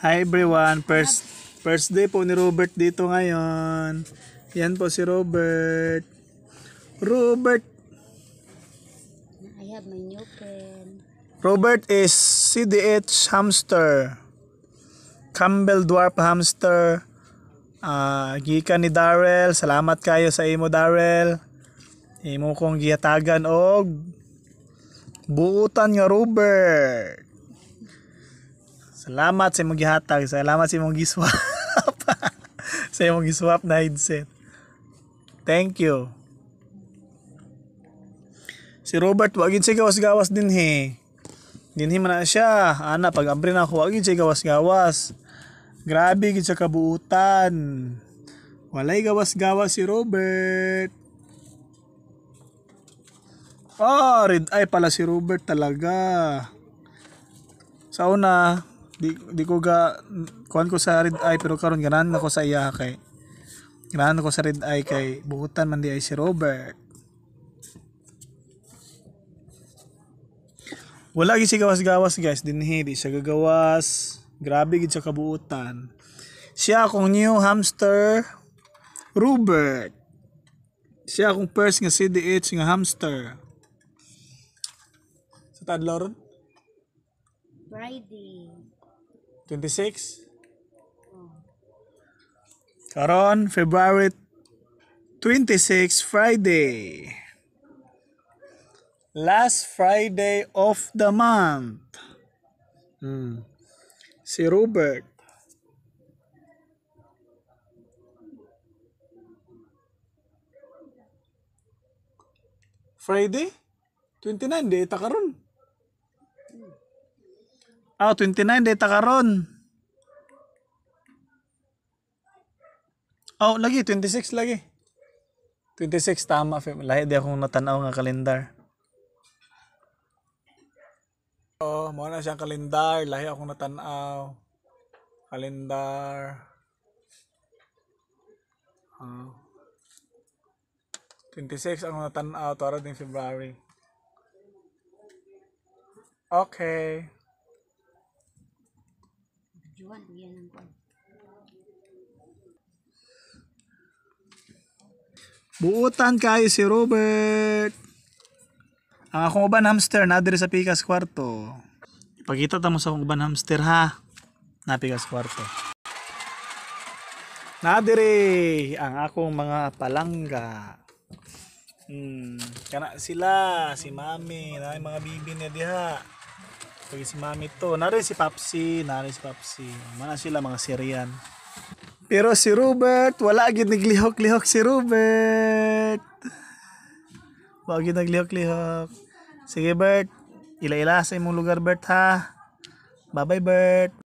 Hi everyone, first first day po ni Robert dito ngayon. Yan po si Robert. Robert. I have my new pen. Robert is CDH hamster. Campbell dwarf hamster. Uh, gikan ni Darrell. Salamat kayo sa imo Darrell. Imo kong gihatagan og buutan nga Robert. Salamat sa imong gihatag, salamat sa imong giswap. sa imong giswap na headset. Thank you. Si Robert wagin siya gawas-gawas din he. Din man na siya. Ana pag abri na ako wagin siya gawas-gawas. Grabe gid sa kabuutan. Walay gawas-gawas si Robert. Ah, oh, red eye pala si Robert talaga. Sa una, di, di ko ga kuan ko sa red eye pero karon ganan ako sa iya kay ganan ako sa red eye kay buhutan man di ay si Robert wala gyud si gawas-gawas guys dinhi di siya gagawas grabe gid sa kabuutan siya akong new hamster Robert siya akong first nga CDH nga hamster sa so, tadlaw ron Friday 26. Karon, February 26, Friday. Last Friday of the month. Hmm. Si Robert. Friday? 29, day ita karon. Ah, oh, 29 data karon. Oh, lagi 26 lagi. 26 tama fe. Lahi di akong natanaw nga kalendar. Oh, mo na siyang kalendar, lahi akong natanaw. Kalendar. Oh. 26 ang natanaw, tara din February. Okay. Juan, yan ang kuan. Buutan kayo si Robert. Ang akong uban hamster na diri sa Pikas kwarto. Ipakita ta mo sa akong uban hamster ha. Na Pikas kwarto. Na diri ang akong mga palangga. Hmm, kana sila si Mami, na mga bibi niya diha. Pag si Mami to, narin si Papsi, narin si Papsi. Mana sila mga Syrian. Pero si Robert, wala agad naglihok-lihok si Robert. Wala agad naglihok-lihok. Sige Bert, ila-ila sa imong lugar Bert ha. Bye-bye Bert.